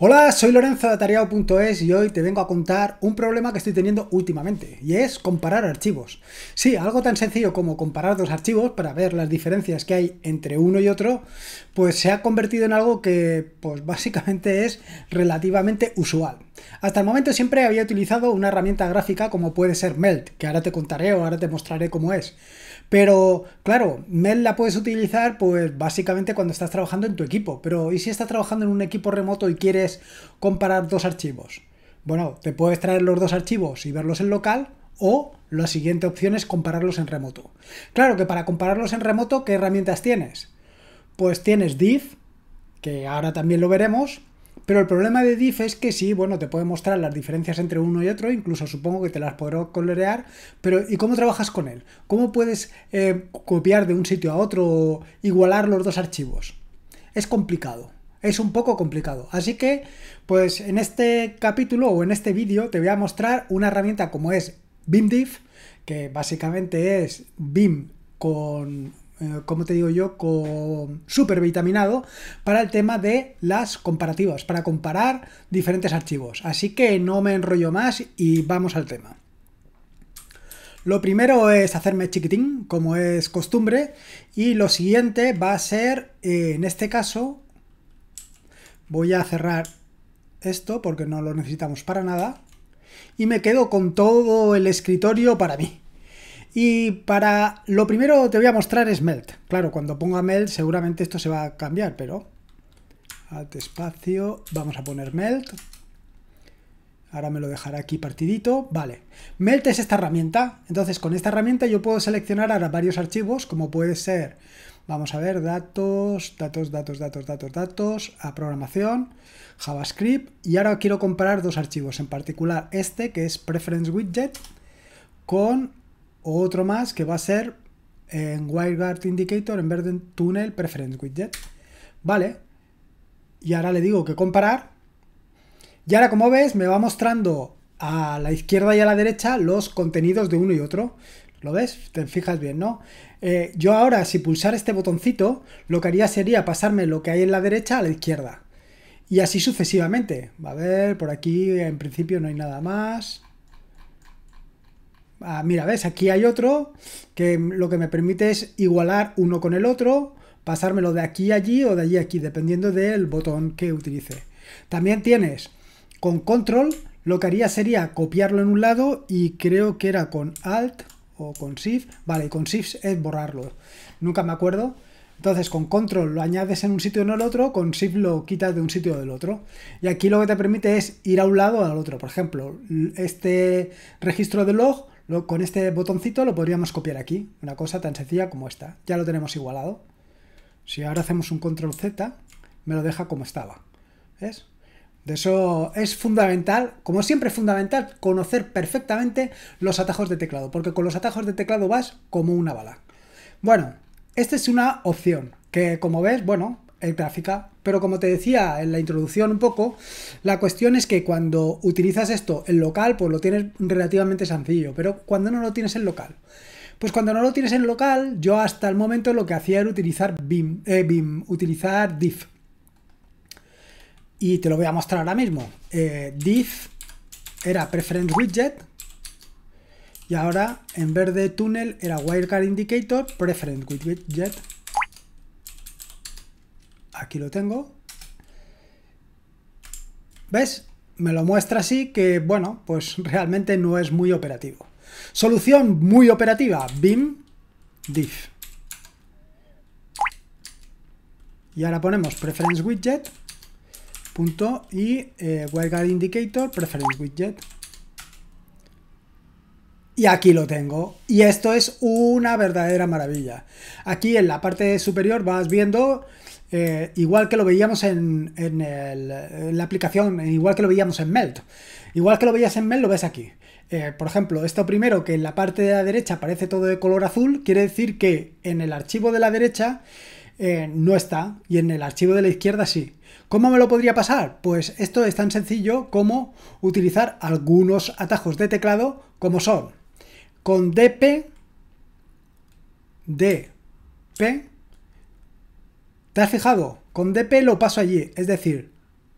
Hola, soy Lorenzo de Atareado.es y hoy te vengo a contar un problema que estoy teniendo últimamente, y es comparar archivos. Sí, algo tan sencillo como comparar dos archivos para ver las diferencias que hay entre uno y otro, pues se ha convertido en algo que pues básicamente es relativamente usual. Hasta el momento siempre había utilizado una herramienta gráfica como puede ser meld que ahora te contaré o ahora te mostraré cómo es. Pero claro, Melt la puedes utilizar pues básicamente cuando estás trabajando en tu equipo, pero ¿y si estás trabajando en un equipo remoto y quieres comparar dos archivos? Bueno, te puedes traer los dos archivos y verlos en local o la siguiente opción es compararlos en remoto. Claro que para compararlos en remoto, ¿qué herramientas tienes? Pues tienes Div, que ahora también lo veremos, pero el problema de diff es que sí, bueno, te puede mostrar las diferencias entre uno y otro, incluso supongo que te las podrá colorear, pero ¿y cómo trabajas con él? ¿Cómo puedes eh, copiar de un sitio a otro o igualar los dos archivos? Es complicado, es un poco complicado. Así que, pues en este capítulo o en este vídeo te voy a mostrar una herramienta como es BIMDIF, que básicamente es BIM con eh, como te digo yo, con super vitaminado para el tema de las comparativas, para comparar diferentes archivos. Así que no me enrollo más y vamos al tema. Lo primero es hacerme chiquitín, como es costumbre, y lo siguiente va a ser, eh, en este caso, voy a cerrar esto porque no lo necesitamos para nada, y me quedo con todo el escritorio para mí. Y para lo primero te voy a mostrar es Melt. Claro, cuando ponga Melt seguramente esto se va a cambiar, pero... al despacio vamos a poner Melt. Ahora me lo dejará aquí partidito. Vale. Melt es esta herramienta. Entonces con esta herramienta yo puedo seleccionar ahora varios archivos, como puede ser... Vamos a ver, datos, datos, datos, datos, datos, datos, a programación, JavaScript. Y ahora quiero comprar dos archivos, en particular este, que es Preference Widget, con otro más que va a ser en WireGuard Indicator en verde Tunnel Preference Widget. Vale. Y ahora le digo que comparar. Y ahora, como ves, me va mostrando a la izquierda y a la derecha los contenidos de uno y otro. ¿Lo ves? Te fijas bien, ¿no? Eh, yo ahora, si pulsar este botoncito, lo que haría sería pasarme lo que hay en la derecha a la izquierda. Y así sucesivamente. A ver, por aquí en principio no hay nada más. Ah, mira, ves, aquí hay otro que lo que me permite es igualar uno con el otro, pasármelo de aquí a allí o de allí a aquí, dependiendo del botón que utilice. También tienes con control, lo que haría sería copiarlo en un lado y creo que era con alt o con shift, vale, y con shift es borrarlo, nunca me acuerdo. Entonces con control lo añades en un sitio o en el otro, con shift lo quitas de un sitio o del otro. Y aquí lo que te permite es ir a un lado o al otro. Por ejemplo, este registro de log con este botoncito lo podríamos copiar aquí, una cosa tan sencilla como esta. Ya lo tenemos igualado. Si ahora hacemos un control Z, me lo deja como estaba. ¿Ves? De eso es fundamental, como siempre es fundamental, conocer perfectamente los atajos de teclado, porque con los atajos de teclado vas como una bala. Bueno, esta es una opción que como ves, bueno, el gráfica. Pero como te decía en la introducción un poco, la cuestión es que cuando utilizas esto en local, pues lo tienes relativamente sencillo, pero cuando no lo tienes en local. Pues cuando no lo tienes en local, yo hasta el momento lo que hacía era utilizar BIM, eh, utilizar diff. Y te lo voy a mostrar ahora mismo. Eh, diff era preference widget, y ahora, en verde túnel, era Wirecard Indicator, Preference Widget aquí lo tengo. ¿Ves? Me lo muestra así que, bueno, pues realmente no es muy operativo. Solución muy operativa, BIM dif Y ahora ponemos preference widget punto y eh, indicator preference widget. Y aquí lo tengo. Y esto es una verdadera maravilla. Aquí en la parte superior vas viendo eh, igual que lo veíamos en, la aplicación, igual que lo veíamos en Melt. Igual que lo veías en Melt, lo ves aquí. Eh, por ejemplo, esto primero que en la parte de la derecha aparece todo de color azul, quiere decir que en el archivo de la derecha eh, no está y en el archivo de la izquierda sí. ¿Cómo me lo podría pasar? Pues esto es tan sencillo como utilizar algunos atajos de teclado como son con dp, dp, ¿Te has fijado? Con DP lo paso allí, es decir,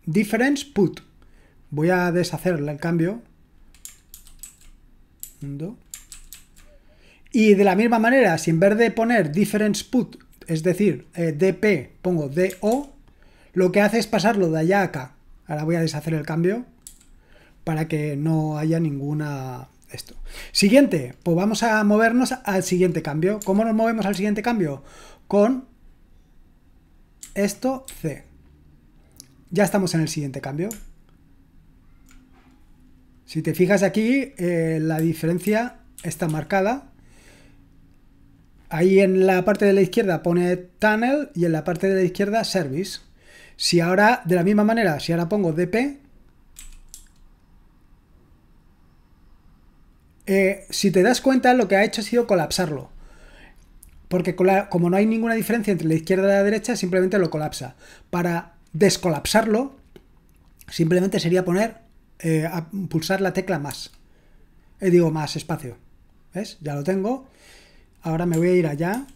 difference put. Voy a deshacer el cambio. Y de la misma manera, si en vez de poner difference put, es decir, eh, dp pongo do, lo que hace es pasarlo de allá a acá. Ahora voy a deshacer el cambio para que no haya ninguna... Esto. Siguiente, pues vamos a movernos al siguiente cambio. ¿Cómo nos movemos al siguiente cambio? Con esto C. Ya estamos en el siguiente cambio. Si te fijas aquí, eh, la diferencia está marcada. Ahí en la parte de la izquierda pone Tunnel y en la parte de la izquierda Service. Si ahora, de la misma manera, si ahora pongo DP, eh, si te das cuenta, lo que ha hecho ha sido colapsarlo. Porque como no hay ninguna diferencia entre la izquierda y la derecha, simplemente lo colapsa. Para descolapsarlo, simplemente sería poner, eh, pulsar la tecla más. Eh, digo, más espacio. ¿Ves? Ya lo tengo. Ahora me voy a ir allá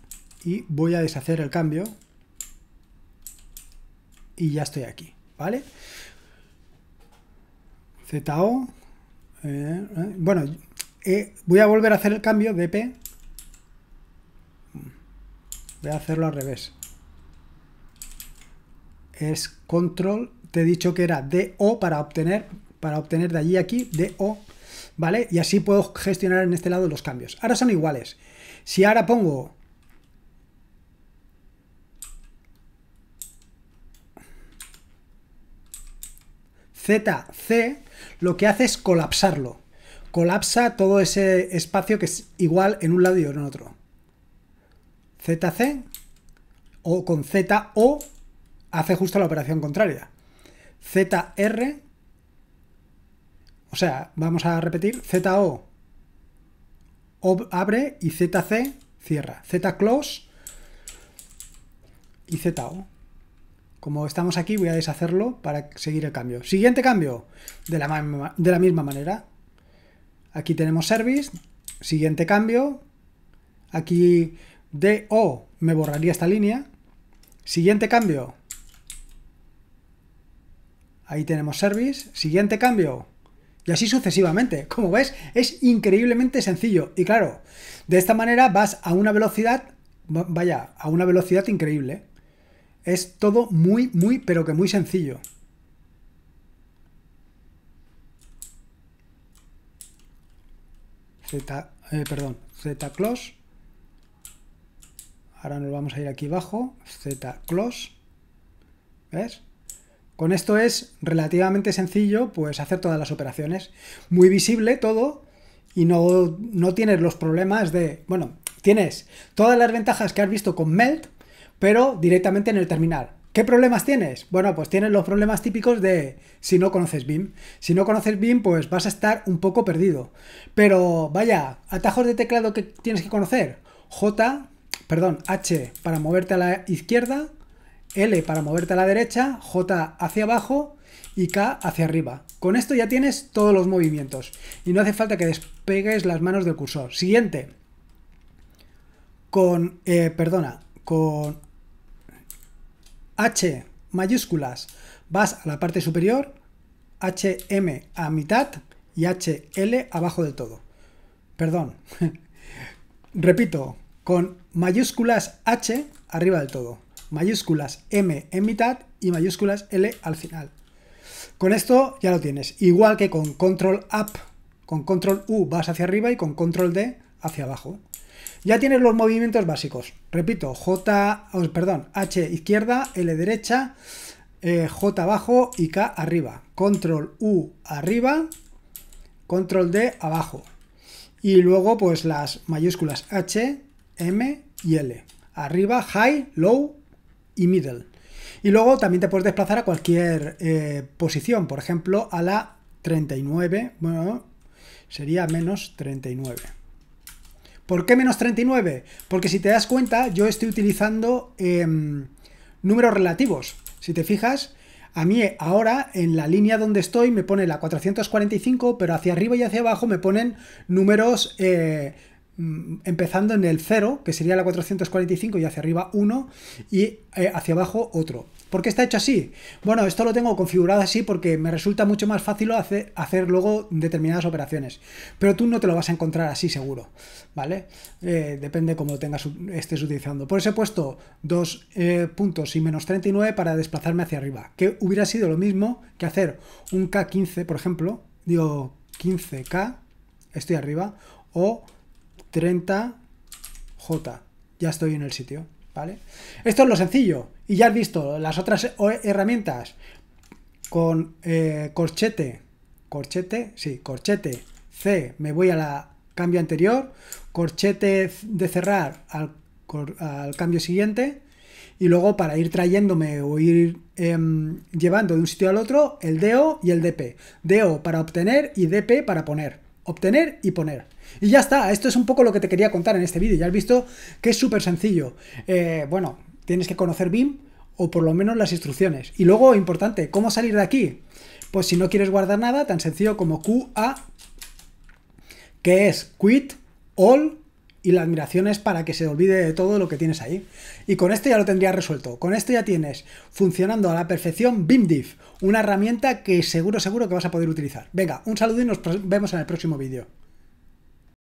y voy a deshacer el cambio. Y ya estoy aquí, ¿vale? ZO. Eh, eh, bueno, voy a volver a hacer el cambio de P Voy a hacerlo al revés. Es control, te he dicho que era DO para obtener, para obtener de allí aquí, DO, ¿vale? Y así puedo gestionar en este lado los cambios. Ahora son iguales. Si ahora pongo... ZC, lo que hace es colapsarlo. Colapsa todo ese espacio que es igual en un lado y en otro. ZC o con ZO hace justo la operación contraria. ZR, o sea, vamos a repetir, ZO abre y ZC cierra. ZClose y ZO. Como estamos aquí, voy a deshacerlo para seguir el cambio. Siguiente cambio, de la, de la misma manera. Aquí tenemos service, siguiente cambio. Aquí DO O, me borraría esta línea. Siguiente cambio. Ahí tenemos service. Siguiente cambio. Y así sucesivamente. Como ves, es increíblemente sencillo. Y claro, de esta manera vas a una velocidad, vaya, a una velocidad increíble. Es todo muy, muy, pero que muy sencillo. Z, eh, perdón, Z close. Ahora nos vamos a ir aquí abajo, Z close. ¿Ves? Con esto es relativamente sencillo pues hacer todas las operaciones. Muy visible todo y no, no tienes los problemas de... Bueno, tienes todas las ventajas que has visto con Melt, pero directamente en el terminal. ¿Qué problemas tienes? Bueno, pues tienes los problemas típicos de si no conoces BIM. Si no conoces BIM, pues vas a estar un poco perdido. Pero vaya, atajos de teclado que tienes que conocer. J, perdón, H para moverte a la izquierda, L para moverte a la derecha, J hacia abajo y K hacia arriba. Con esto ya tienes todos los movimientos y no hace falta que despegues las manos del cursor. Siguiente. Con, eh, perdona, con H mayúsculas vas a la parte superior, HM a mitad y HL abajo del todo. Perdón. Repito, con mayúsculas H arriba del todo, mayúsculas M en mitad y mayúsculas L al final. Con esto ya lo tienes, igual que con control up, con control U vas hacia arriba y con control D hacia abajo. Ya tienes los movimientos básicos. Repito, J, oh, perdón, H izquierda, L derecha, eh, J abajo y K arriba. Control U arriba, control D abajo. Y luego pues las mayúsculas H, M y L. Arriba, high, low y middle. Y luego también te puedes desplazar a cualquier eh, posición, por ejemplo, a la 39, bueno, sería menos 39. ¿Por qué menos 39? Porque si te das cuenta, yo estoy utilizando em, números relativos. Si te fijas, a mí ahora en la línea donde estoy me pone la 445, pero hacia arriba y hacia abajo me ponen números eh, Mm, empezando en el 0, que sería la 445, y hacia arriba 1, y eh, hacia abajo otro. ¿Por qué está hecho así? Bueno, esto lo tengo configurado así porque me resulta mucho más fácil hacer, luego determinadas operaciones. Pero tú no te lo vas a encontrar así seguro, ¿vale? Eh, depende cómo lo tengas, estés utilizando. Por eso he puesto dos eh, puntos y menos 39 para desplazarme hacia arriba, que hubiera sido lo mismo que hacer un K15, por ejemplo, digo 15K, estoy arriba, o 30J. Ya estoy en el sitio, ¿vale? Esto es lo sencillo. Y ya has visto las otras herramientas con eh, corchete, corchete, sí, corchete C, me voy a la cambio anterior, corchete de cerrar al, cambio siguiente y luego para ir trayéndome o ir em, llevando de un sitio al otro el DO y el DP. DO para obtener y DP para poner obtener y poner. Y ya está, esto es un poco lo que te quería contar en este vídeo. Ya has visto que es súper sencillo. Eh, bueno, tienes que conocer BIM o por lo menos las instrucciones. Y luego, importante, ¿cómo salir de aquí? Pues si no quieres guardar nada, tan sencillo como QA, que es quit all y la admiración es para que se olvide de todo lo que tienes ahí. Y con esto ya lo tendrías resuelto. Con esto ya tienes funcionando a la perfección BIMDIF, una herramienta que seguro, seguro que vas a poder utilizar. Venga, un saludo y nos vemos en el próximo vídeo.